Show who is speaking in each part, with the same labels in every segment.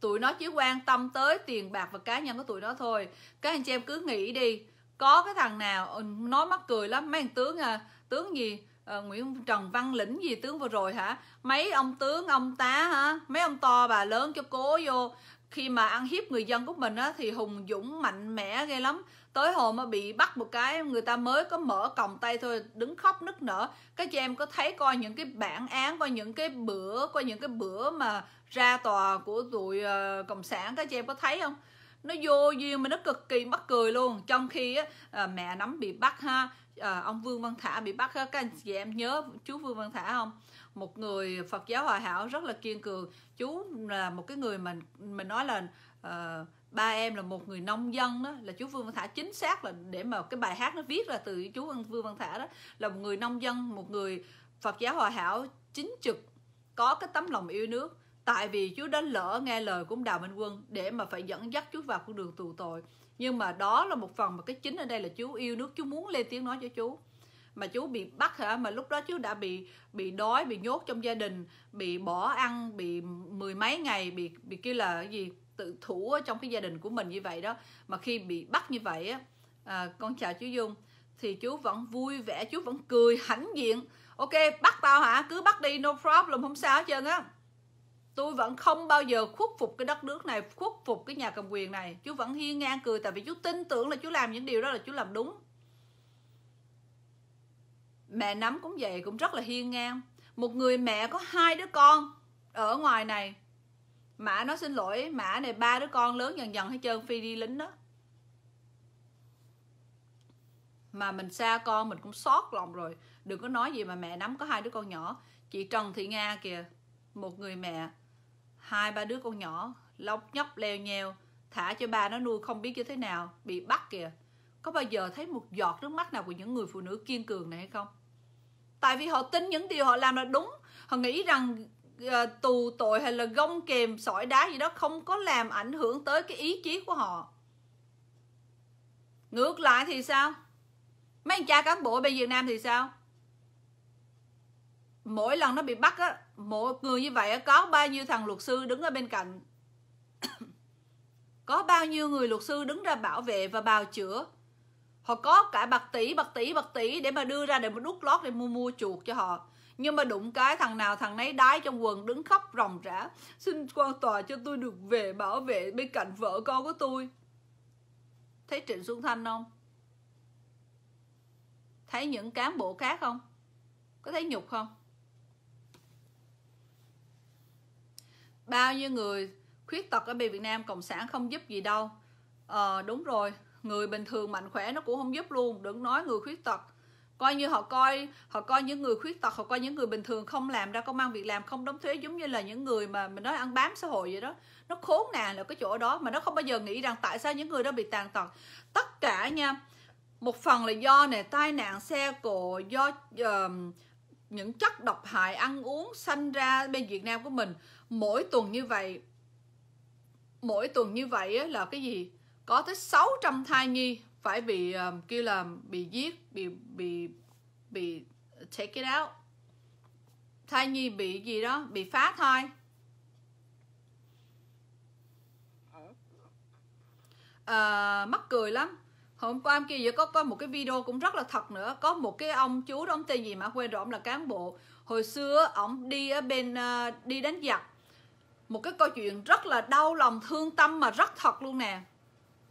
Speaker 1: tụi nó chỉ quan tâm tới tiền bạc và cá nhân của tụi nó thôi các anh chị em cứ nghĩ đi có cái thằng nào ừ, nói mắc cười lắm mấy thằng tướng à, tướng gì à, Nguyễn Trần Văn Lĩnh gì tướng vừa rồi hả mấy ông tướng ông tá hả mấy ông to bà lớn cho cố vô khi mà ăn hiếp người dân của mình á, thì hùng dũng mạnh mẽ ghê lắm tới hồi mà bị bắt một cái người ta mới có mở còng tay thôi đứng khóc nức nở các chị em có thấy coi những cái bản án coi những cái bữa coi những cái bữa mà ra tòa của tụi ờ, cộng sản các chị em có thấy không nó vô duyên mà nó cực kỳ mắc cười luôn trong khi á, ờ, mẹ nắm bị bắt ha à, ông Vương Văn Thả bị bắt á, các anh chị em nhớ chú Vương Văn Thả không một người Phật giáo hòa hảo rất là kiên cường chú là một cái người mình mình nói là uh, ba em là một người nông dân đó là chú Vương Văn Thả chính xác là để mà cái bài hát nó viết là từ chú Vương Văn Thả đó là một người nông dân một người Phật giáo hòa hảo chính trực có cái tấm lòng yêu nước tại vì chú đã lỡ nghe lời của ông Đào Minh Quân để mà phải dẫn dắt chú vào con đường tù tội nhưng mà đó là một phần mà cái chính ở đây là chú yêu nước chú muốn lên tiếng nói cho chú mà chú bị bắt hả mà lúc đó chú đã bị bị đói bị nhốt trong gia đình bị bỏ ăn bị mười mấy ngày bị bị kêu là gì tự thủ ở trong cái gia đình của mình như vậy đó mà khi bị bắt như vậy á à, con chào chú dung thì chú vẫn vui vẻ chú vẫn cười hãnh diện ok bắt tao hả cứ bắt đi no problem không sao hết trơn á tôi vẫn không bao giờ khuất phục cái đất nước này khuất phục cái nhà cầm quyền này chú vẫn hiên ngang cười tại vì chú tin tưởng là chú làm những điều đó là chú làm đúng mẹ nắm cũng vậy cũng rất là hiên ngang một người mẹ có hai đứa con ở ngoài này mã nó xin lỗi mã này ba đứa con lớn dần dần hết trơn phi đi lính đó mà mình xa con mình cũng xót lòng rồi đừng có nói gì mà mẹ nắm có hai đứa con nhỏ chị trần thị nga kìa một người mẹ hai ba đứa con nhỏ lóc nhóc leo nheo thả cho ba nó nuôi không biết như thế nào bị bắt kìa có bao giờ thấy một giọt nước mắt nào của những người phụ nữ kiên cường này hay không tại vì họ tin những điều họ làm là đúng họ nghĩ rằng Ờ, tù tội hay là gông kềm sỏi đá gì đó không có làm ảnh hưởng tới cái ý chí của họ ngược lại thì sao mấy anh cha cán bộ ở bên việt nam thì sao mỗi lần nó bị bắt á mỗi người như vậy có bao nhiêu thằng luật sư đứng ở bên cạnh có bao nhiêu người luật sư đứng ra bảo vệ và bào chữa họ có cả bạc tỷ bạc tỷ bạc tỷ để mà đưa ra để mà đút lót để mua mua chuộc cho họ nhưng mà đụng cái thằng nào thằng nấy đái trong quần đứng khóc ròng rã xin quan tòa cho tôi được về bảo vệ bên cạnh vợ con của tôi thấy trịnh xuân thanh không thấy những cán bộ khác không có thấy nhục không bao nhiêu người khuyết tật ở bên Việt Nam cộng sản không giúp gì đâu ờ, đúng rồi người bình thường mạnh khỏe nó cũng không giúp luôn đừng nói người khuyết tật coi như họ coi họ coi những người khuyết tật họ coi những người bình thường không làm ra công ăn việc làm không đóng thuế giống như là những người mà mình nói ăn bám xã hội vậy đó nó khốn nạn là cái chỗ đó mà nó không bao giờ nghĩ rằng tại sao những người đó bị tàn tật tất cả nha một phần là do này tai nạn xe cộ do uh, những chất độc hại ăn uống sanh ra bên Việt Nam của mình mỗi tuần như vậy mỗi tuần như vậy là cái gì có tới 600 thai nhi phải bị um, kêu là bị giết bị bị bị take it out thai nhi bị gì đó bị phá thai à, mắc cười lắm hôm qua em kia giờ có coi một cái video cũng rất là thật nữa có một cái ông chú đó ông tên gì mà quên rồi ông là cán bộ hồi xưa ông đi ở bên à, đi đánh giặc một cái câu chuyện rất là đau lòng thương tâm mà rất thật luôn nè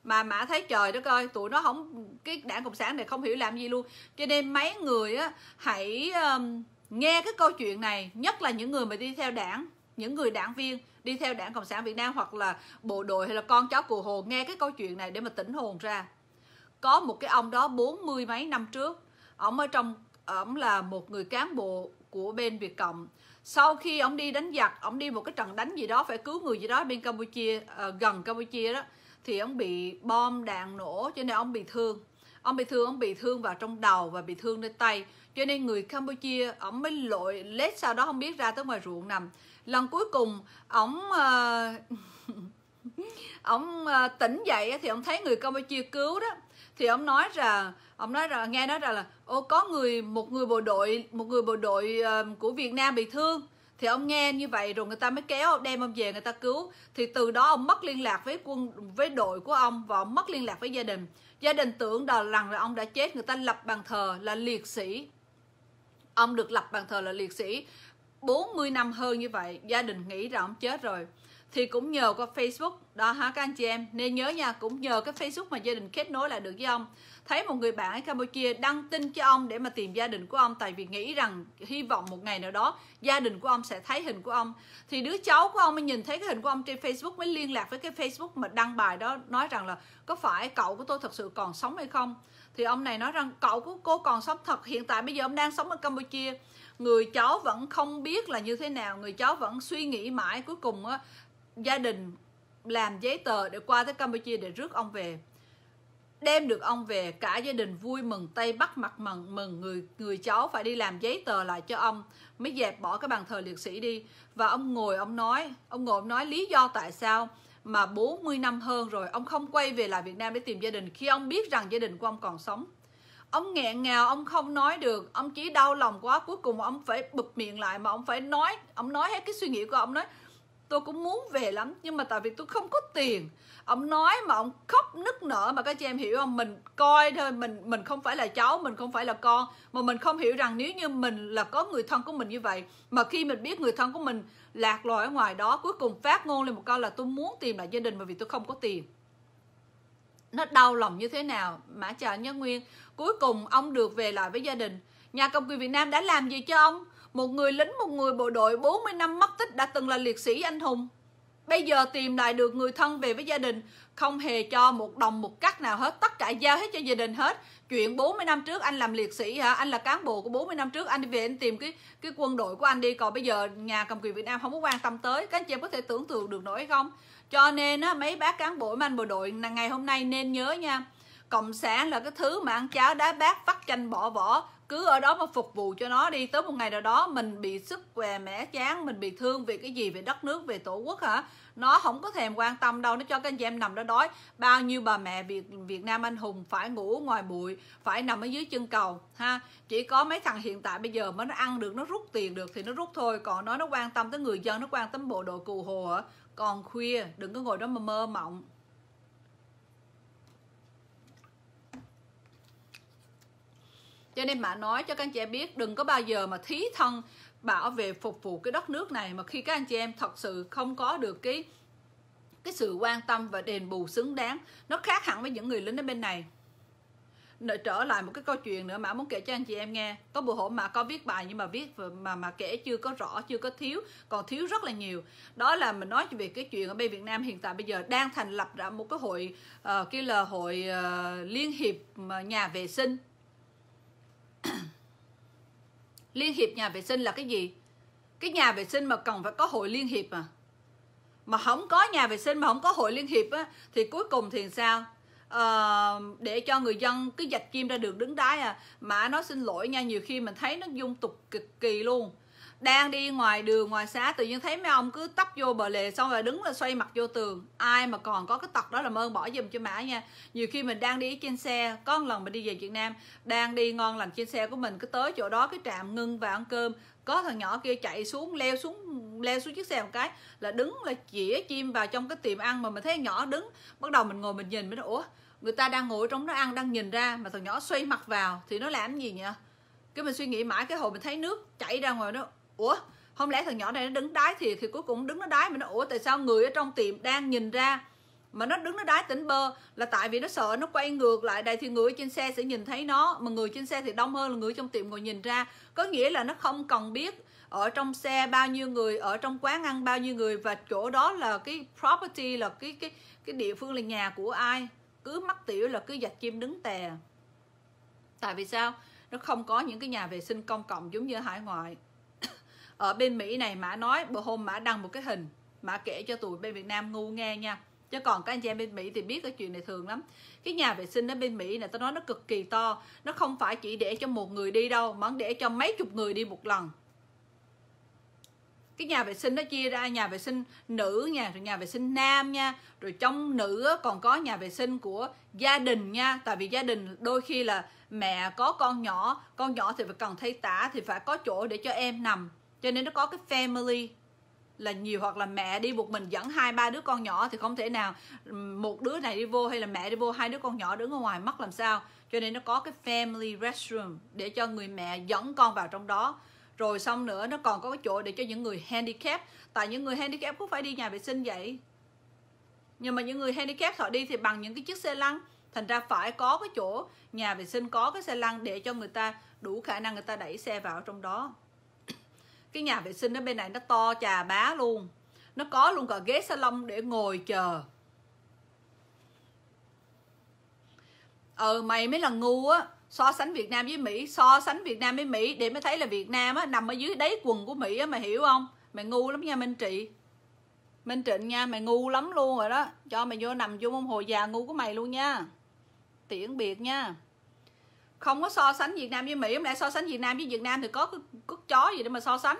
Speaker 1: mà mã thấy trời đó ơi tụi nó không cái đảng cộng sản này không hiểu làm gì luôn cho nên mấy người á hãy um, nghe cái câu chuyện này nhất là những người mà đi theo đảng những người đảng viên đi theo đảng cộng sản việt nam hoặc là bộ đội hay là con cháu cụ hồ nghe cái câu chuyện này để mà tỉnh hồn ra có một cái ông đó bốn mươi mấy năm trước ông ở trong ổng là một người cán bộ của bên việt cộng sau khi ông đi đánh giặc ông đi một cái trận đánh gì đó phải cứu người gì đó bên campuchia à, gần campuchia đó thì ông bị bom đạn nổ cho nên ông bị thương ông bị thương ông bị thương vào trong đầu và bị thương nơi tay cho nên người campuchia ông mới lội lết sau đó không biết ra tới ngoài ruộng nằm lần cuối cùng ông uh, ông uh, tỉnh dậy thì ông thấy người campuchia cứu đó thì ông nói rằng ông nói rằng nghe nói rằng là ô có người một người bộ đội một người bộ đội uh, của việt nam bị thương thì ông nghe như vậy rồi người ta mới kéo đem ông về người ta cứu thì từ đó ông mất liên lạc với quân với đội của ông và ông mất liên lạc với gia đình gia đình tưởng đò rằng là ông đã chết người ta lập bàn thờ là liệt sĩ ông được lập bàn thờ là liệt sĩ 40 năm hơn như vậy gia đình nghĩ rằng ông chết rồi thì cũng nhờ có Facebook đó hả các anh chị em nên nhớ nha cũng nhờ cái Facebook mà gia đình kết nối lại được với ông thấy một người bạn ở Campuchia đăng tin cho ông để mà tìm gia đình của ông tại vì nghĩ rằng hy vọng một ngày nào đó gia đình của ông sẽ thấy hình của ông thì đứa cháu của ông mới nhìn thấy cái hình của ông trên Facebook mới liên lạc với cái Facebook mà đăng bài đó nói rằng là có phải cậu của tôi thật sự còn sống hay không thì ông này nói rằng cậu của cô còn sống thật hiện tại bây giờ ông đang sống ở Campuchia người cháu vẫn không biết là như thế nào người cháu vẫn suy nghĩ mãi cuối cùng á gia đình làm giấy tờ để qua tới Campuchia để rước ông về đem được ông về cả gia đình vui mừng tay bắt mặt mừng mừng người người cháu phải đi làm giấy tờ lại cho ông mới dẹp bỏ cái bàn thờ liệt sĩ đi và ông ngồi ông nói ông ngồi ông nói lý do tại sao mà 40 năm hơn rồi ông không quay về lại Việt Nam để tìm gia đình khi ông biết rằng gia đình của ông còn sống ông nghẹn ngào ông không nói được ông chỉ đau lòng quá cuối cùng ông phải bực miệng lại mà ông phải nói ông nói hết cái suy nghĩ của ông nói tôi cũng muốn về lắm nhưng mà tại vì tôi không có tiền ông nói mà ông khóc nức nở mà các chị em hiểu không mình coi thôi mình mình không phải là cháu mình không phải là con mà mình không hiểu rằng nếu như mình là có người thân của mình như vậy mà khi mình biết người thân của mình lạc lõi ở ngoài đó cuối cùng phát ngôn lên một câu là tôi muốn tìm lại gia đình bởi vì tôi không có tiền nó đau lòng như thế nào mã chờ nhân nguyên cuối cùng ông được về lại với gia đình nhà công quyền việt nam đã làm gì cho ông một người lính một người bộ đội 40 năm mất tích đã từng là liệt sĩ anh hùng bây giờ tìm lại được người thân về với gia đình không hề cho một đồng một cắt nào hết tất cả giao hết cho gia đình hết chuyện 40 năm trước anh làm liệt sĩ hả anh là cán bộ của 40 năm trước anh đi về anh tìm cái cái quân đội của anh đi còn bây giờ nhà cầm quyền Việt Nam không có quan tâm tới các anh chị em có thể tưởng tượng được nổi không cho nên á, mấy bác cán bộ anh bộ đội ngày hôm nay nên nhớ nha cộng sản là cái thứ mà ăn cháo đá bát vắt chanh bỏ vỏ cứ ở đó mà phục vụ cho nó đi tới một ngày nào đó mình bị sức què mẻ chán mình bị thương vì cái gì về đất nước về tổ quốc hả nó không có thèm quan tâm đâu nó cho các anh chị em nằm đó đói bao nhiêu bà mẹ việt việt nam anh hùng phải ngủ ngoài bụi phải nằm ở dưới chân cầu ha chỉ có mấy thằng hiện tại bây giờ mới nó ăn được nó rút tiền được thì nó rút thôi còn nó nó quan tâm tới người dân nó quan tâm bộ đội cù hồ hả còn khuya đừng có ngồi đó mà mơ mộng cho nên bà nói cho các anh chị em biết đừng có bao giờ mà thí thân bảo vệ phục vụ cái đất nước này mà khi các anh chị em thật sự không có được cái cái sự quan tâm và đền bù xứng đáng nó khác hẳn với những người lính ở bên này Để trở lại một cái câu chuyện nữa mà muốn kể cho anh chị em nghe có bộ hổm mà có viết bài nhưng mà viết mà mà kể chưa có rõ chưa có thiếu còn thiếu rất là nhiều đó là mình nói về cái chuyện ở bên Việt Nam hiện tại bây giờ đang thành lập ra một cái hội ờ, uh, cái là hội uh, liên hiệp nhà vệ sinh liên hiệp nhà vệ sinh là cái gì cái nhà vệ sinh mà cần phải có hội liên hiệp à mà không có nhà vệ sinh mà không có hội liên hiệp á thì cuối cùng thì sao à, để cho người dân cứ dạch chim ra được đứng đái à mà nó xin lỗi nha nhiều khi mình thấy nó dung tục cực kỳ luôn đang đi ngoài đường ngoài xá tự nhiên thấy mấy ông cứ tấp vô bờ lề xong rồi đứng là xoay mặt vô tường ai mà còn có cái tật đó là ơn bỏ giùm cho mã nha nhiều khi mình đang đi trên xe có một lần mình đi về việt nam đang đi ngon lành trên xe của mình cứ tới chỗ đó cái trạm ngưng và ăn cơm có thằng nhỏ kia chạy xuống leo xuống leo xuống chiếc xe một cái là đứng là chĩa chim vào trong cái tiệm ăn mà mình thấy nhỏ đứng bắt đầu mình ngồi mình nhìn mới nói ủa người ta đang ngồi trong đó ăn đang nhìn ra mà thằng nhỏ xoay mặt vào thì nó làm gì nhỉ cái mình suy nghĩ mãi cái hồi mình thấy nước chảy ra ngoài nó ủa không lẽ thằng nhỏ này nó đứng đái thì, thì cuối cùng đứng nó đái mà nó ủa tại sao người ở trong tiệm đang nhìn ra mà nó đứng nó đái tỉnh bơ là tại vì nó sợ nó quay ngược lại đây thì người ở trên xe sẽ nhìn thấy nó mà người trên xe thì đông hơn là người trong tiệm ngồi nhìn ra có nghĩa là nó không cần biết ở trong xe bao nhiêu người ở trong quán ăn bao nhiêu người và chỗ đó là cái property là cái cái cái địa phương là nhà của ai cứ mắc tiểu là cứ dạch chim đứng tè tại vì sao nó không có những cái nhà vệ sinh công cộng giống như hải ngoại ở bên Mỹ này mã nói bữa hôm mã đăng một cái hình mã kể cho tụi bên Việt Nam ngu nghe nha chứ còn các anh chị em bên Mỹ thì biết cái chuyện này thường lắm cái nhà vệ sinh ở bên Mỹ này tôi nói nó cực kỳ to nó không phải chỉ để cho một người đi đâu mà để cho mấy chục người đi một lần cái nhà vệ sinh nó chia ra nhà vệ sinh nữ nha rồi nhà vệ sinh nam nha rồi trong nữ còn có nhà vệ sinh của gia đình nha tại vì gia đình đôi khi là mẹ có con nhỏ con nhỏ thì phải cần thay tả thì phải có chỗ để cho em nằm cho nên nó có cái family là nhiều hoặc là mẹ đi một mình dẫn hai ba đứa con nhỏ thì không thể nào một đứa này đi vô hay là mẹ đi vô hai đứa con nhỏ đứng ở ngoài mất làm sao cho nên nó có cái family restroom để cho người mẹ dẫn con vào trong đó rồi xong nữa nó còn có cái chỗ để cho những người handicap tại những người handicap cũng phải đi nhà vệ sinh vậy nhưng mà những người handicap họ đi thì bằng những cái chiếc xe lăn thành ra phải có cái chỗ nhà vệ sinh có cái xe lăn để cho người ta đủ khả năng người ta đẩy xe vào trong đó cái nhà vệ sinh ở bên này nó to chà bá luôn nó có luôn cả ghế salon để ngồi chờ ờ mày mới là ngu á so sánh Việt Nam với Mỹ so sánh Việt Nam với Mỹ để mới thấy là Việt Nam á nằm ở dưới đáy quần của Mỹ á mày hiểu không mày ngu lắm nha Minh Trị Minh Trịnh nha mày ngu lắm luôn rồi đó cho mày vô nằm vô môn hồi già ngu của mày luôn nha tiễn biệt nha không có so sánh Việt Nam với Mỹ hôm nay so sánh Việt Nam với Việt Nam thì có cái chó gì để mà so sánh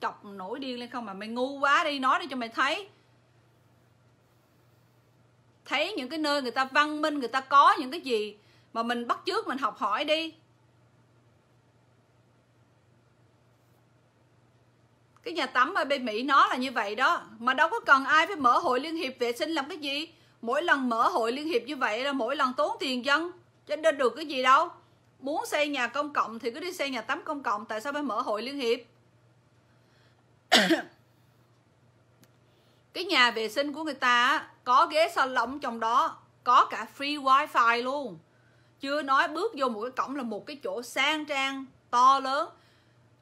Speaker 1: chọc nổi điên lên không mà mày ngu quá đi nói đi cho mày thấy thấy những cái nơi người ta văn minh người ta có những cái gì mà mình bắt chước mình học hỏi đi cái nhà tắm ở bên Mỹ nó là như vậy đó mà đâu có cần ai phải mở hội liên hiệp vệ sinh làm cái gì mỗi lần mở hội liên hiệp như vậy là mỗi lần tốn tiền dân cho nên được cái gì đâu muốn xây nhà công cộng thì cứ đi xây nhà tắm công cộng tại sao phải mở hội liên hiệp cái nhà vệ sinh của người ta có ghế salon trong đó có cả free wifi luôn chưa nói bước vô một cái cổng là một cái chỗ sang trang to lớn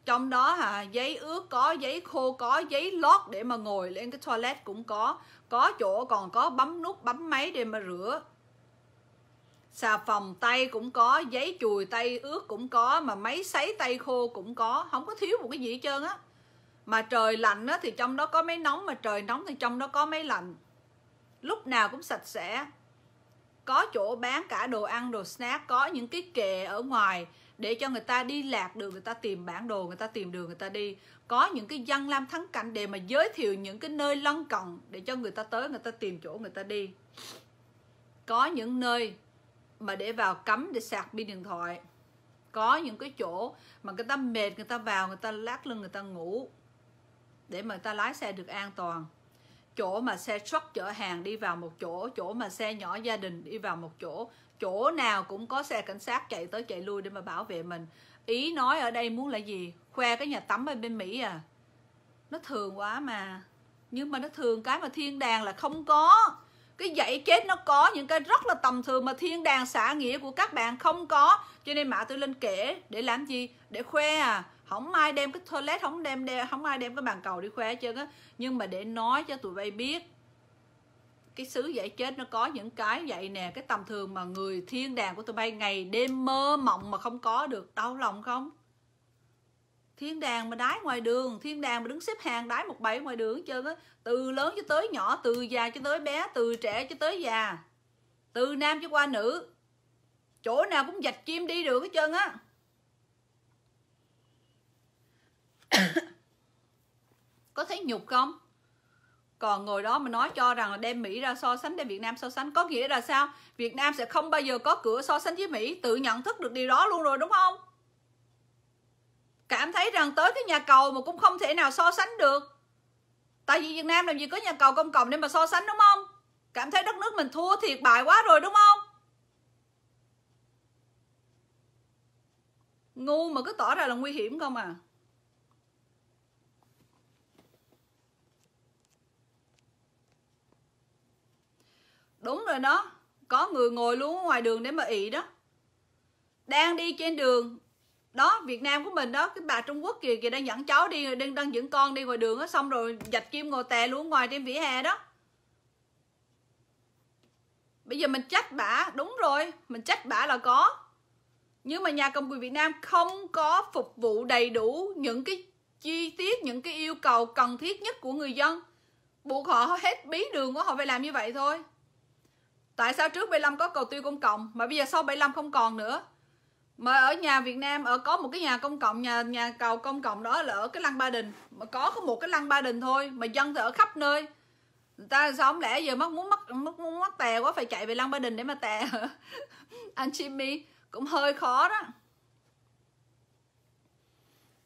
Speaker 1: trong đó à, giấy ướt có giấy khô có giấy lót để mà ngồi lên cái toilet cũng có có chỗ còn có bấm nút bấm máy để mà rửa xà phòng tay cũng có giấy chùi tay ướt cũng có mà máy sấy tay khô cũng có không có thiếu một cái gì hết trơn á mà trời lạnh á thì trong đó có máy nóng mà trời nóng thì trong đó có máy lạnh lúc nào cũng sạch sẽ có chỗ bán cả đồ ăn đồ snack có những cái kệ ở ngoài để cho người ta đi lạc được người ta tìm bản đồ người ta tìm đường người ta đi có những cái văn lam thắng cảnh để mà giới thiệu những cái nơi lân cận để cho người ta tới người ta tìm chỗ người ta đi có những nơi mà để vào cắm để sạc pin điện thoại có những cái chỗ mà người ta mệt người ta vào người ta lát lưng người ta ngủ để mà người ta lái xe được an toàn chỗ mà xe truck chở hàng đi vào một chỗ chỗ mà xe nhỏ gia đình đi vào một chỗ chỗ nào cũng có xe cảnh sát chạy tới chạy lui để mà bảo vệ mình ý nói ở đây muốn là gì khoe cái nhà tắm ở bên mỹ à nó thường quá mà nhưng mà nó thường cái mà thiên đàng là không có cái dãy kết nó có những cái rất là tầm thường mà thiên đàng xã nghĩa của các bạn không có cho nên mã tôi lên kể để làm gì để khoe à không ai đem cái toilet không đem, đem không ai đem cái bàn cầu đi khoe chứ á nhưng mà để nói cho tụi bay biết cái xứ dạy chết nó có những cái vậy nè cái tầm thường mà người thiên đàng của tụi bay ngày đêm mơ mộng mà không có được đau lòng không thiên đàng mà đái ngoài đường thiên đàng mà đứng xếp hàng đái một bảy ngoài đường trơn á từ lớn cho tới nhỏ từ già cho tới bé từ trẻ cho tới già từ nam cho qua nữ chỗ nào cũng dạch chim đi được hết trơn á có thấy nhục không còn ngồi đó mà nói cho rằng là đem Mỹ ra so sánh đem Việt Nam so sánh có nghĩa là sao Việt Nam sẽ không bao giờ có cửa so sánh với Mỹ tự nhận thức được điều đó luôn rồi đúng không cảm thấy rằng tới cái nhà cầu mà cũng không thể nào so sánh được tại vì việt nam làm gì có nhà cầu công cộng để mà so sánh đúng không cảm thấy đất nước mình thua thiệt bại quá rồi đúng không ngu mà cứ tỏ ra là nguy hiểm không à đúng rồi đó có người ngồi luôn ngoài đường để mà ị đó đang đi trên đường đó Việt Nam của mình đó cái bà Trung Quốc kìa kìa đang dẫn cháu đi đang đang dẫn con đi ngoài đường đó, xong rồi dạch kim ngồi tè luôn ngoài trên vỉa hè đó bây giờ mình trách bả đúng rồi mình trách bả là có nhưng mà nhà cầm quyền Việt Nam không có phục vụ đầy đủ những cái chi tiết những cái yêu cầu cần thiết nhất của người dân buộc họ hết bí đường của họ phải làm như vậy thôi tại sao trước 75 có cầu tiêu công cộng mà bây giờ sau 75 không còn nữa mà ở nhà Việt Nam ở có một cái nhà công cộng nhà nhà cầu công cộng đó là ở cái lăng Ba Đình mà có có một cái lăng Ba Đình thôi mà dân thì ở khắp nơi người ta sao không lẽ giờ mất muốn mất mất muốn mất tè quá phải chạy về lăng Ba Đình để mà tè anh Jimmy cũng hơi khó đó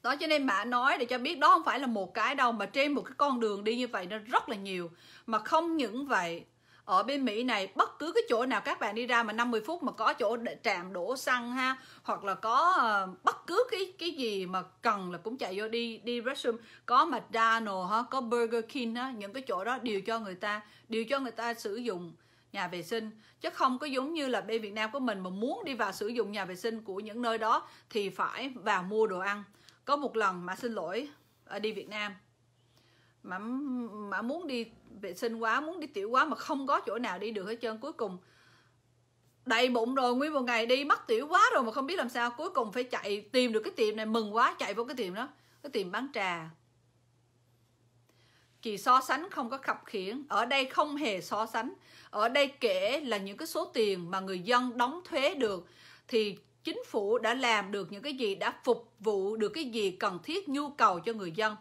Speaker 1: đó cho nên bà nói để cho biết đó không phải là một cái đâu mà trên một cái con đường đi như vậy nó rất là nhiều mà không những vậy ở bên Mỹ này bất cứ cái chỗ nào các bạn đi ra mà 50 phút mà có chỗ để tràn đổ xăng ha hoặc là có uh, bất cứ cái cái gì mà cần là cũng chạy vô đi đi restroom có McDonald ha có Burger King ha những cái chỗ đó đều cho người ta đều cho người ta sử dụng nhà vệ sinh chứ không có giống như là bên Việt Nam của mình mà muốn đi vào sử dụng nhà vệ sinh của những nơi đó thì phải vào mua đồ ăn có một lần mà xin lỗi ờ, đi Việt Nam mà mà muốn đi vệ sinh quá muốn đi tiểu quá mà không có chỗ nào đi được hết trơn cuối cùng đầy bụng rồi nguyên một ngày đi mất tiểu quá rồi mà không biết làm sao cuối cùng phải chạy tìm được cái tiệm này mừng quá chạy vô cái tiệm đó cái tiệm bán trà chị so sánh không có khập khiển ở đây không hề so sánh ở đây kể là những cái số tiền mà người dân đóng thuế được thì chính phủ đã làm được những cái gì đã phục vụ được cái gì cần thiết nhu cầu cho người dân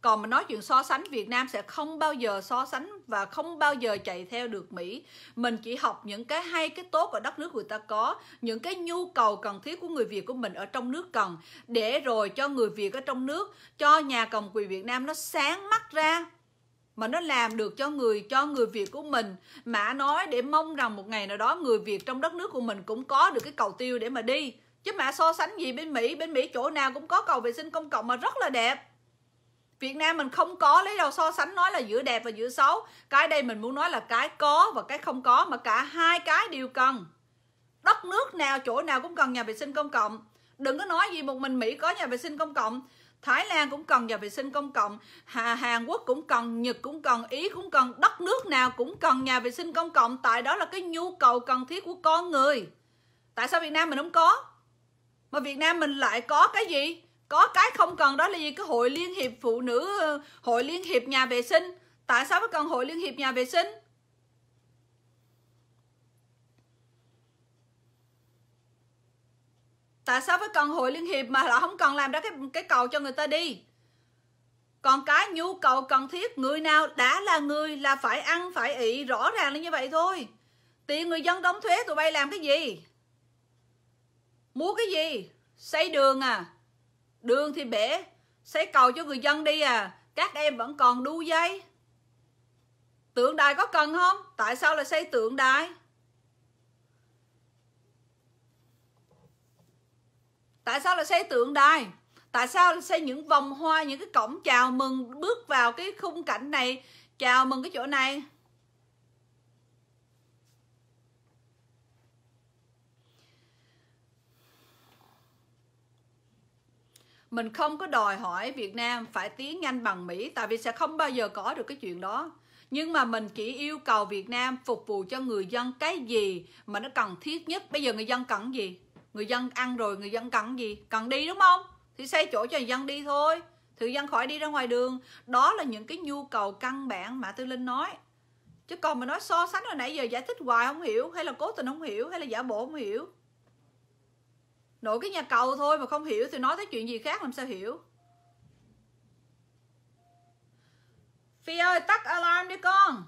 Speaker 1: còn mà nói chuyện so sánh Việt Nam sẽ không bao giờ so sánh và không bao giờ chạy theo được Mỹ mình chỉ học những cái hay cái tốt của đất nước người ta có những cái nhu cầu cần thiết của người Việt của mình ở trong nước cần để rồi cho người Việt ở trong nước cho nhà cầm quyền Việt Nam nó sáng mắt ra mà nó làm được cho người cho người Việt của mình mà nói để mong rằng một ngày nào đó người Việt trong đất nước của mình cũng có được cái cầu tiêu để mà đi chứ mà so sánh gì bên Mỹ bên Mỹ chỗ nào cũng có cầu vệ sinh công cộng mà rất là đẹp Việt Nam mình không có lấy đâu so sánh nói là giữa đẹp và giữa xấu cái đây mình muốn nói là cái có và cái không có mà cả hai cái đều cần đất nước nào chỗ nào cũng cần nhà vệ sinh công cộng đừng có nói gì một mình Mỹ có nhà vệ sinh công cộng Thái Lan cũng cần nhà vệ sinh công cộng Hà, Hàn Quốc cũng cần Nhật cũng cần Ý cũng cần đất nước nào cũng cần nhà vệ sinh công cộng tại đó là cái nhu cầu cần thiết của con người tại sao Việt Nam mình không có mà Việt Nam mình lại có cái gì có cái không cần đó là gì cái hội liên hiệp phụ nữ hội liên hiệp nhà vệ sinh tại sao phải cần hội liên hiệp nhà vệ sinh tại sao phải cần hội liên hiệp mà họ không cần làm ra cái cái cầu cho người ta đi còn cái nhu cầu cần thiết người nào đã là người là phải ăn phải ị rõ ràng là như vậy thôi tiền người dân đóng thuế tụi bay làm cái gì mua cái gì xây đường à đường thì bể xây cầu cho người dân đi à các em vẫn còn đu dây tượng đài có cần không tại sao lại xây tượng đài tại sao lại xây tượng đài tại sao lại xây những vòng hoa những cái cổng chào mừng bước vào cái khung cảnh này chào mừng cái chỗ này mình không có đòi hỏi Việt Nam phải tiến nhanh bằng Mỹ tại vì sẽ không bao giờ có được cái chuyện đó nhưng mà mình chỉ yêu cầu Việt Nam phục vụ cho người dân cái gì mà nó cần thiết nhất bây giờ người dân cần gì người dân ăn rồi người dân cần gì cần đi đúng không thì xây chỗ cho người dân đi thôi thì dân khỏi đi ra ngoài đường đó là những cái nhu cầu căn bản mà Tư Linh nói chứ còn mà nói so sánh hồi nãy giờ giải thích hoài không hiểu hay là cố tình không hiểu hay là giả bộ không hiểu nổi cái nhà cầu thôi mà không hiểu thì nói tới chuyện gì khác làm sao hiểu phi ơi tắt alarm đi con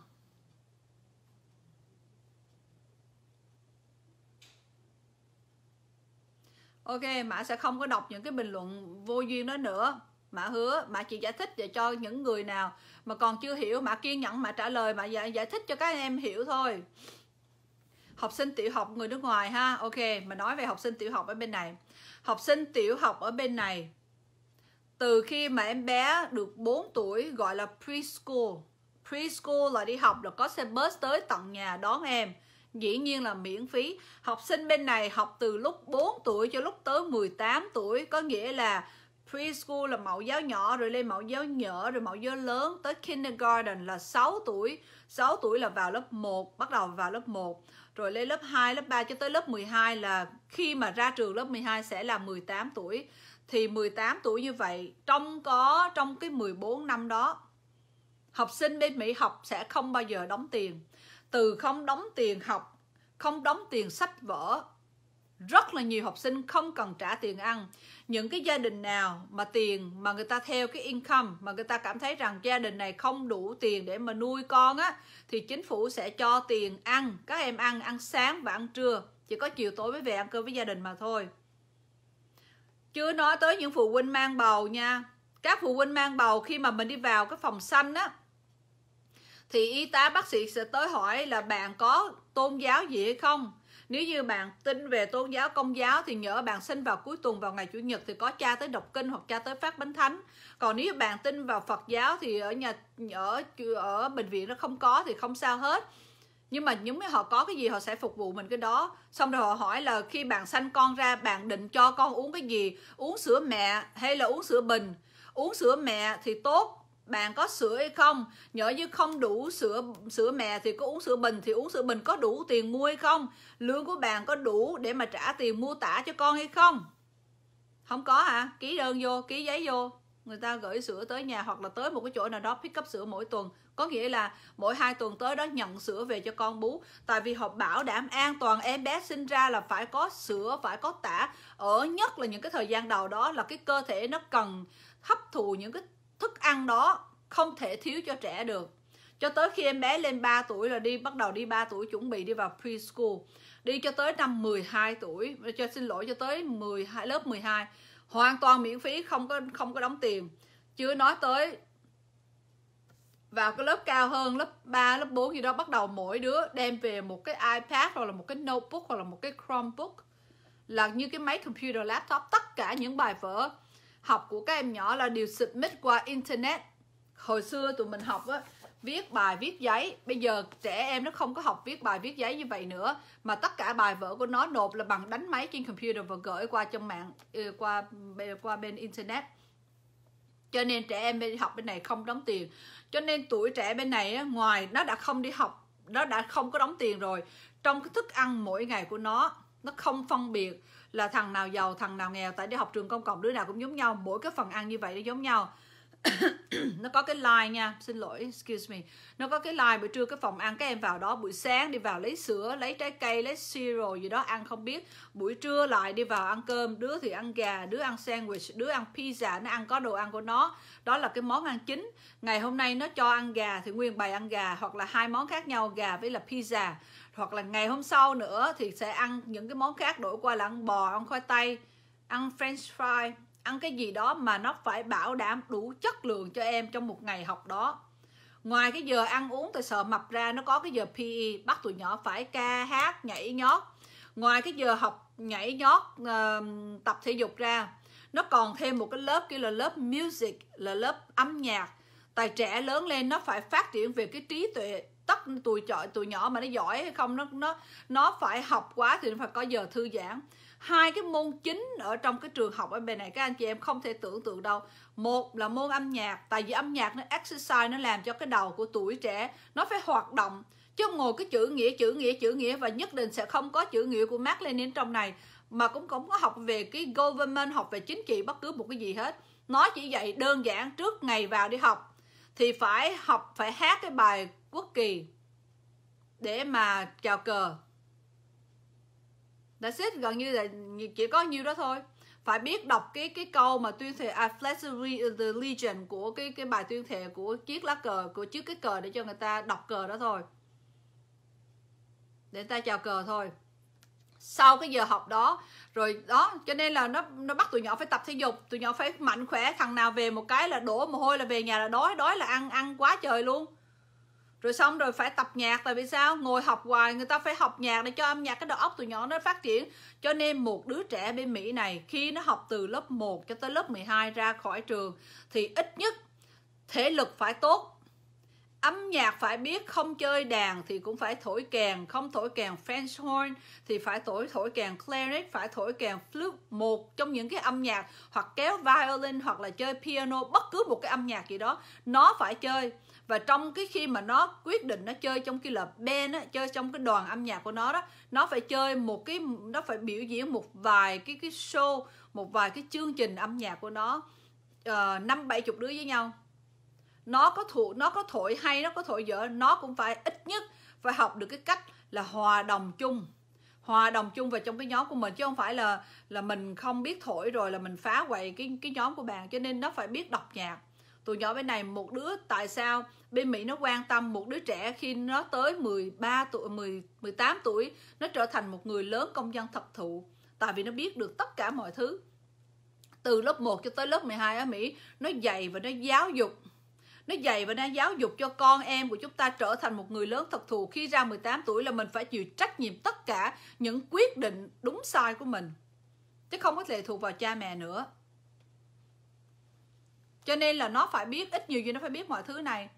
Speaker 1: ok mã sẽ không có đọc những cái bình luận vô duyên đó nữa mã hứa mã chỉ giải thích để cho những người nào mà còn chưa hiểu mã kiên nhẫn mã trả lời mã giải, giải thích cho các em hiểu thôi học sinh tiểu học người nước ngoài ha ok mà nói về học sinh tiểu học ở bên này học sinh tiểu học ở bên này từ khi mà em bé được 4 tuổi gọi là preschool preschool là đi học là có xe bus tới tận nhà đón em dĩ nhiên là miễn phí học sinh bên này học từ lúc 4 tuổi cho lúc tới 18 tuổi có nghĩa là preschool là mẫu giáo nhỏ rồi lên mẫu giáo nhỏ rồi mẫu giáo lớn tới kindergarten là 6 tuổi 6 tuổi là vào lớp 1 bắt đầu vào lớp 1 rồi lên lớp 2, lớp 3 cho tới lớp 12 là khi mà ra trường lớp 12 sẽ là 18 tuổi. Thì 18 tuổi như vậy trong có trong cái 14 năm đó học sinh bên Mỹ học sẽ không bao giờ đóng tiền. Từ không đóng tiền học, không đóng tiền sách vở, rất là nhiều học sinh không cần trả tiền ăn những cái gia đình nào mà tiền mà người ta theo cái income mà người ta cảm thấy rằng gia đình này không đủ tiền để mà nuôi con á thì chính phủ sẽ cho tiền ăn các em ăn ăn sáng và ăn trưa chỉ có chiều tối mới về ăn cơm với gia đình mà thôi chưa nói tới những phụ huynh mang bầu nha các phụ huynh mang bầu khi mà mình đi vào cái phòng xanh á thì y tá bác sĩ sẽ tới hỏi là bạn có tôn giáo gì hay không nếu như bạn tin về tôn giáo công giáo thì nhớ bạn sinh vào cuối tuần vào ngày Chủ nhật thì có cha tới đọc kinh hoặc cha tới phát bánh thánh. Còn nếu bạn tin vào Phật giáo thì ở nhà ở ở bệnh viện nó không có thì không sao hết. Nhưng mà những họ có cái gì họ sẽ phục vụ mình cái đó. Xong rồi họ hỏi là khi bạn sanh con ra bạn định cho con uống cái gì? Uống sữa mẹ hay là uống sữa bình? Uống sữa mẹ thì tốt bạn có sữa hay không nhỡ như không đủ sữa sữa mẹ thì có uống sữa bình thì uống sữa bình có đủ tiền mua hay không lương của bạn có đủ để mà trả tiền mua tả cho con hay không không có hả ký đơn vô ký giấy vô người ta gửi sữa tới nhà hoặc là tới một cái chỗ nào đó pick up sữa mỗi tuần có nghĩa là mỗi hai tuần tới đó nhận sữa về cho con bú tại vì họ bảo đảm an toàn em bé sinh ra là phải có sữa phải có tả ở nhất là những cái thời gian đầu đó là cái cơ thể nó cần hấp thụ những cái thức ăn đó không thể thiếu cho trẻ được cho tới khi em bé lên 3 tuổi là đi bắt đầu đi 3 tuổi chuẩn bị đi vào preschool đi cho tới năm 12 tuổi cho xin lỗi cho tới 12 lớp 12 hoàn toàn miễn phí không có không có đóng tiền chưa nói tới vào cái lớp cao hơn lớp 3, lớp 4 gì đó bắt đầu mỗi đứa đem về một cái iPad hoặc là một cái notebook hoặc là một cái Chromebook là như cái máy computer laptop tất cả những bài vở học của các em nhỏ là đều submit qua internet hồi xưa tụi mình học á viết bài viết giấy bây giờ trẻ em nó không có học viết bài viết giấy như vậy nữa mà tất cả bài vở của nó nộp là bằng đánh máy trên computer và gửi qua trong mạng ừ, qua qua bên internet cho nên trẻ em bên học bên này không đóng tiền cho nên tuổi trẻ bên này ngoài nó đã không đi học nó đã không có đóng tiền rồi trong cái thức ăn mỗi ngày của nó nó không phân biệt là thằng nào giàu thằng nào nghèo tại đi học trường công cộng đứa nào cũng giống nhau mỗi cái phần ăn như vậy nó giống nhau nó có cái line nha xin lỗi excuse me nó có cái line buổi trưa cái phòng ăn các em vào đó buổi sáng đi vào lấy sữa lấy trái cây lấy cereal gì đó ăn không biết buổi trưa lại đi vào ăn cơm đứa thì ăn gà đứa ăn sandwich đứa ăn pizza nó ăn có đồ ăn của nó đó là cái món ăn chính ngày hôm nay nó cho ăn gà thì nguyên bày ăn gà hoặc là hai món khác nhau gà với là pizza hoặc là ngày hôm sau nữa thì sẽ ăn những cái món khác đổi qua là ăn bò ăn khoai tây ăn french fry ăn cái gì đó mà nó phải bảo đảm đủ chất lượng cho em trong một ngày học đó ngoài cái giờ ăn uống tại sợ mập ra nó có cái giờ PE bắt tụi nhỏ phải ca hát nhảy nhót ngoài cái giờ học nhảy nhót uh, tập thể dục ra nó còn thêm một cái lớp kia là lớp music là lớp âm nhạc tài trẻ lớn lên nó phải phát triển về cái trí tuệ tất tụi chọi tụi nhỏ mà nó giỏi hay không nó nó nó phải học quá thì nó phải có giờ thư giãn hai cái môn chính ở trong cái trường học ở bên này các anh chị em không thể tưởng tượng đâu một là môn âm nhạc tại vì âm nhạc nó exercise nó làm cho cái đầu của tuổi trẻ nó phải hoạt động chứ ngồi cái chữ nghĩa chữ nghĩa chữ nghĩa và nhất định sẽ không có chữ nghĩa của Mark Lenin trong này mà cũng không có học về cái government học về chính trị bất cứ một cái gì hết nó chỉ dạy đơn giản trước ngày vào đi học thì phải học phải hát cái bài quốc kỳ để mà chào cờ That's it, gần như là chỉ có nhiêu đó thôi phải biết đọc cái cái câu mà tuyên thệ I flash the legion của cái cái bài tuyên thệ của chiếc lá cờ của chiếc cái cờ để cho người ta đọc cờ đó thôi để người ta chào cờ thôi sau cái giờ học đó rồi đó cho nên là nó nó bắt tụi nhỏ phải tập thể dục tụi nhỏ phải mạnh khỏe thằng nào về một cái là đổ mồ hôi là về nhà là đói đói là ăn ăn quá trời luôn rồi xong rồi phải tập nhạc tại vì sao ngồi học hoài người ta phải học nhạc để cho âm nhạc cái đầu óc từ nhỏ nó phát triển cho nên một đứa trẻ bên Mỹ này khi nó học từ lớp 1 cho tới lớp 12 ra khỏi trường thì ít nhất thể lực phải tốt âm nhạc phải biết không chơi đàn thì cũng phải thổi kèn không thổi kèn French horn thì phải thổi thổi kèn clarinet phải thổi kèn flute một trong những cái âm nhạc hoặc kéo violin hoặc là chơi piano bất cứ một cái âm nhạc gì đó nó phải chơi và trong cái khi mà nó quyết định nó chơi trong cái lập band á chơi trong cái đoàn âm nhạc của nó đó nó phải chơi một cái nó phải biểu diễn một vài cái cái show một vài cái chương trình âm nhạc của nó ờ, năm bảy chục đứa với nhau nó có thụ nó có thổi hay nó có thổi dở nó cũng phải ít nhất phải học được cái cách là hòa đồng chung hòa đồng chung vào trong cái nhóm của mình chứ không phải là là mình không biết thổi rồi là mình phá hoại cái cái nhóm của bạn cho nên nó phải biết đọc nhạc tụi nhỏ bên này một đứa tại sao bên Mỹ nó quan tâm một đứa trẻ khi nó tới 13 tuổi 10 18 tuổi nó trở thành một người lớn công dân thật thụ tại vì nó biết được tất cả mọi thứ từ lớp 1 cho tới lớp 12 ở Mỹ nó dạy và nó giáo dục nó dạy và nó giáo dục cho con em của chúng ta trở thành một người lớn thật thù khi ra 18 tuổi là mình phải chịu trách nhiệm tất cả những quyết định đúng sai của mình chứ không có thể thuộc vào cha mẹ nữa cho nên là nó phải biết ít nhiều gì nó phải biết mọi thứ này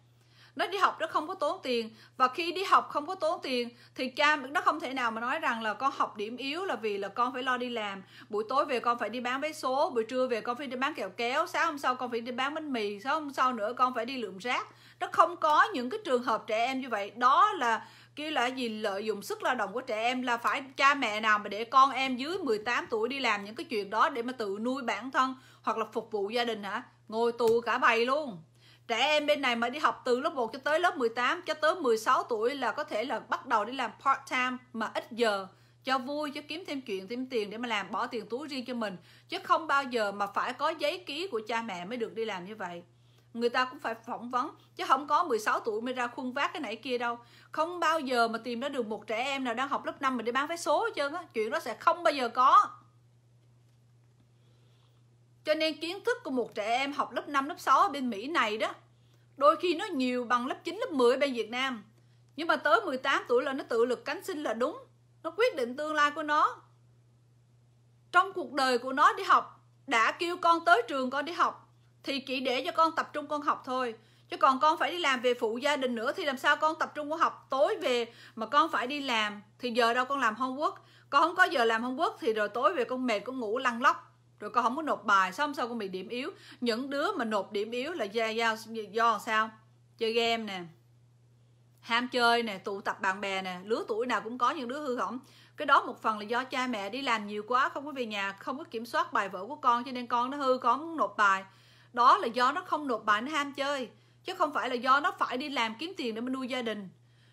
Speaker 1: nó đi học nó không có tốn tiền và khi đi học không có tốn tiền thì cha nó không thể nào mà nói rằng là con học điểm yếu là vì là con phải lo đi làm buổi tối về con phải đi bán vé số buổi trưa về con phải đi bán kẹo kéo sáng hôm sau con phải đi bán bánh mì sáng hôm sau nữa con phải đi lượm rác nó không có những cái trường hợp trẻ em như vậy đó là kia là gì lợi dụng sức lao động của trẻ em là phải cha mẹ nào mà để con em dưới 18 tuổi đi làm những cái chuyện đó để mà tự nuôi bản thân hoặc là phục vụ gia đình hả ngồi tù cả bầy luôn trẻ em bên này mà đi học từ lớp 1 cho tới lớp 18 cho tới 16 tuổi là có thể là bắt đầu đi làm part time mà ít giờ cho vui cho kiếm thêm chuyện thêm tiền để mà làm bỏ tiền túi riêng cho mình chứ không bao giờ mà phải có giấy ký của cha mẹ mới được đi làm như vậy người ta cũng phải phỏng vấn chứ không có 16 tuổi mới ra khuôn vác cái nãy kia đâu không bao giờ mà tìm ra được một trẻ em nào đang học lớp 5 mà đi bán vé số hết trơn á chuyện đó sẽ không bao giờ có cho nên kiến thức của một trẻ em học lớp 5, lớp 6 ở bên Mỹ này đó Đôi khi nó nhiều bằng lớp 9, lớp 10 ở bên Việt Nam Nhưng mà tới 18 tuổi là nó tự lực cánh sinh là đúng Nó quyết định tương lai của nó Trong cuộc đời của nó đi học Đã kêu con tới trường con đi học Thì chỉ để cho con tập trung con học thôi Chứ còn con phải đi làm về phụ gia đình nữa Thì làm sao con tập trung con học tối về Mà con phải đi làm Thì giờ đâu con làm homework Con không có giờ làm homework Thì rồi tối về con mệt con ngủ lăn lóc rồi con không có nộp bài xong sau con bị điểm yếu những đứa mà nộp điểm yếu là do, do, do sao chơi game nè ham chơi nè tụ tập bạn bè nè lứa tuổi nào cũng có những đứa hư hỏng cái đó một phần là do cha mẹ đi làm nhiều quá không có về nhà không có kiểm soát bài vở của con cho nên con nó hư con muốn nộp bài đó là do nó không nộp bài nó ham chơi chứ không phải là do nó phải đi làm kiếm tiền để mà nuôi gia đình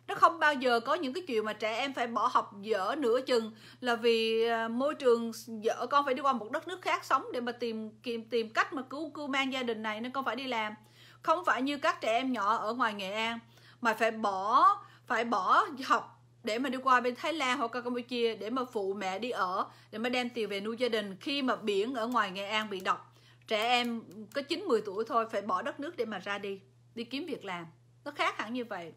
Speaker 1: nó không bao giờ có những cái chuyện mà trẻ em phải bỏ học dở nửa chừng là vì à, môi trường dở con phải đi qua một đất nước khác sống để mà tìm tìm tìm cách mà cứu cứu mang gia đình này nên con phải đi làm không phải như các trẻ em nhỏ ở ngoài nghệ an mà phải bỏ phải bỏ học để mà đi qua bên Thái Lan hoặc Campuchia để mà phụ mẹ đi ở để mà đem tiền về nuôi gia đình khi mà biển ở ngoài Nghệ An bị độc trẻ em có 9 10 tuổi thôi phải bỏ đất nước để mà ra đi đi kiếm việc làm nó khác hẳn như vậy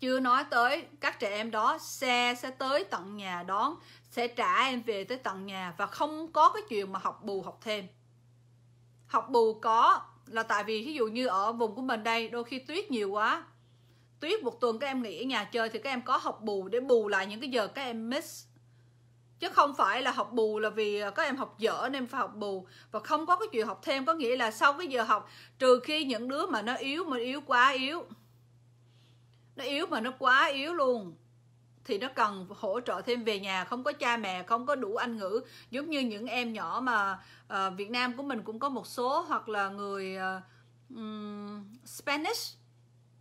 Speaker 1: chưa nói tới các trẻ em đó xe sẽ tới tận nhà đón sẽ trả em về tới tận nhà và không có cái chuyện mà học bù học thêm học bù có là tại vì ví dụ như ở vùng của mình đây đôi khi tuyết nhiều quá tuyết một tuần các em nghỉ ở nhà chơi thì các em có học bù để bù lại những cái giờ các em miss chứ không phải là học bù là vì các em học dở nên phải học bù và không có cái chuyện học thêm có nghĩa là sau cái giờ học trừ khi những đứa mà nó yếu mà yếu quá yếu nó yếu mà nó quá yếu luôn thì nó cần hỗ trợ thêm về nhà không có cha mẹ không có đủ anh ngữ giống như những em nhỏ mà uh, Việt Nam của mình cũng có một số hoặc là người uh, um, Spanish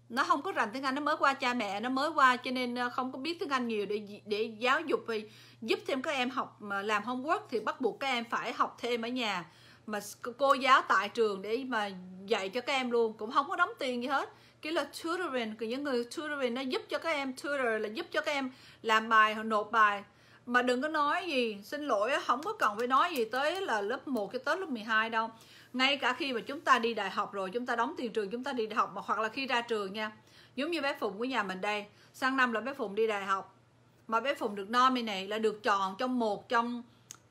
Speaker 1: nó không có rành tiếng Anh nó mới qua cha mẹ nó mới qua cho nên ờ, không có biết tiếng Anh nhiều để để giáo dục và giúp thêm các em học mà làm homework thì bắt buộc các em phải học thêm ở nhà mà cô giáo tại trường để mà dạy cho các em luôn cũng không có đóng tiền gì hết chỉ là tutoring của những người tutoring nó giúp cho các em tutor là giúp cho các em làm bài hoặc nộp bài mà đừng có nói gì xin lỗi không có cần phải nói gì tới là lớp 1 cho tới lớp 12 đâu ngay cả khi mà chúng ta đi đại học rồi chúng ta đóng tiền trường chúng ta đi đại học mà hoặc là khi ra trường nha giống như bé phụng của nhà mình đây sang năm là bé phụng đi đại học mà bé phụng được này là được chọn trong một trong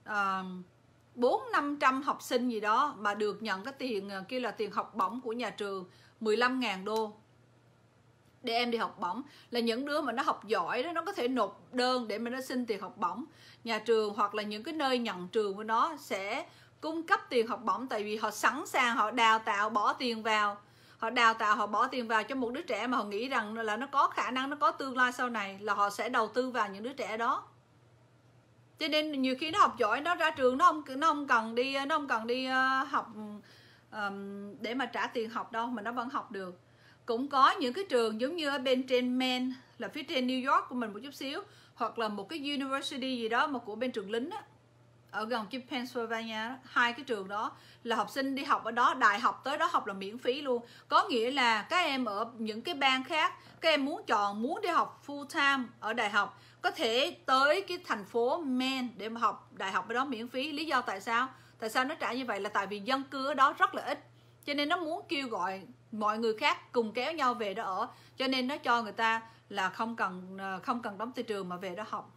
Speaker 1: ờ, bốn năm trăm học sinh gì đó mà được nhận cái tiền ờ, kia là tiền học bổng của nhà trường 15.000 đô để em đi học bổng là những đứa mà nó học giỏi đó nó có thể nộp đơn để mà nó xin tiền học bổng nhà trường hoặc là những cái nơi nhận trường của nó sẽ cung cấp tiền học bổng tại vì họ sẵn sàng họ đào tạo bỏ tiền vào họ đào tạo họ bỏ tiền vào cho một đứa trẻ mà họ nghĩ rằng là nó có khả năng nó có tương lai sau này là họ sẽ đầu tư vào những đứa trẻ đó cho nên nhiều khi nó học giỏi nó ra trường nó không nó không cần đi nó không cần đi ờ, học um, để mà trả tiền học đâu mà nó vẫn học được cũng có những cái trường giống như ở bên trên men là phía trên New York của mình một chút xíu hoặc là một cái university gì đó mà của bên trường lính á ở gần trên Pennsylvania hai cái trường đó là học sinh đi học ở đó đại học tới đó học là miễn phí luôn có nghĩa là các em ở những cái bang khác các em muốn chọn muốn đi học full time ở đại học có thể tới cái thành phố Maine để mà học đại học ở đó miễn phí lý do tại sao tại sao nó trả như vậy là tại vì dân cư ở đó rất là ít cho nên nó muốn kêu gọi mọi người khác cùng kéo nhau về đó ở cho nên nó cho người ta là không cần ờ, không cần đóng thị trường mà về đó học